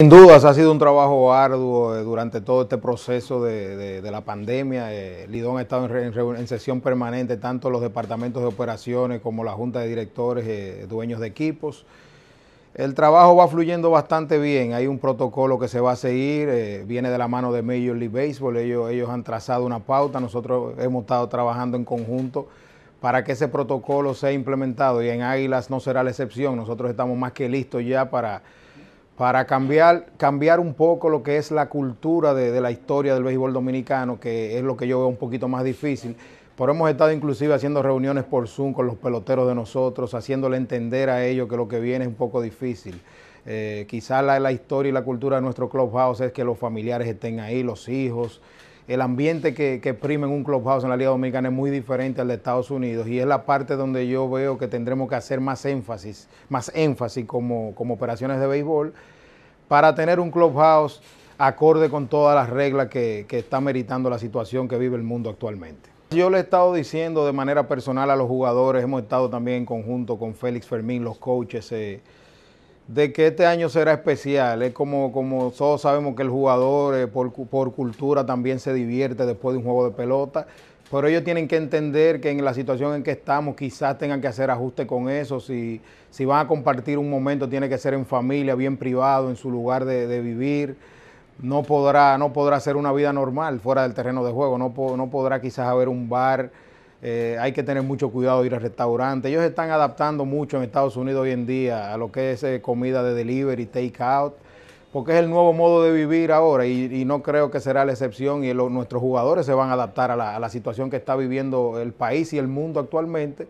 Sin dudas, ha sido un trabajo arduo eh, durante todo este proceso de, la pandemia. Eh, Lidón ha estado en, sesión permanente, tanto los departamentos de operaciones como la junta de directores, eh, dueños de equipos. El trabajo va fluyendo bastante bien. Hay un protocolo que se va a seguir, viene de la mano de Major League Baseball. ellos han trazado una pauta, nosotros hemos estado trabajando en conjunto para que ese protocolo sea implementado y en Águilas no será la excepción. Nosotros estamos más que listos ya para para cambiar, cambiar un poco lo que es la cultura de, la historia del béisbol dominicano, que es lo que yo veo un poquito más difícil. Pero hemos estado inclusive haciendo reuniones por Zoom con los peloteros de nosotros, haciéndole entender a ellos que lo que viene es un poco difícil. Eh, quizá quizás la, la historia y la cultura de nuestro clubhouse es que los familiares estén ahí, los hijos, el ambiente que, que en un clubhouse en la Liga Dominicana es muy diferente al de Estados Unidos y es la parte donde yo veo que tendremos que hacer más énfasis, más énfasis como, como operaciones de béisbol para tener un clubhouse acorde con todas las reglas que, está meritando la situación que vive el mundo actualmente. Yo le he estado diciendo de manera personal a los jugadores, hemos estado también en conjunto con Félix Fermín, los coaches, eh, de que este año será especial. Es como, como todos sabemos que el jugador eh, por, por, cultura también se divierte después de un juego de pelota, pero ellos tienen que entender que en la situación en que estamos quizás tengan que hacer ajuste con eso. Si, si van a compartir un momento, tiene que ser en familia, bien privado, en su lugar de, vivir. No podrá, no podrá ser una vida normal fuera del terreno de juego, no, no podrá quizás haber un bar eh, hay que tener mucho cuidado de ir al restaurante. Ellos están adaptando mucho en Estados Unidos hoy en día a lo que es eh, comida de delivery, take out, porque es el nuevo modo de vivir ahora y, no creo que será la excepción y nuestros jugadores se van a adaptar a la, situación que está viviendo el país y el mundo actualmente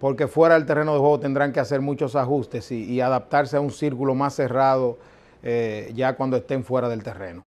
porque fuera del terreno de juego tendrán que hacer muchos ajustes y, adaptarse a un círculo más cerrado eh, ya cuando estén fuera del terreno.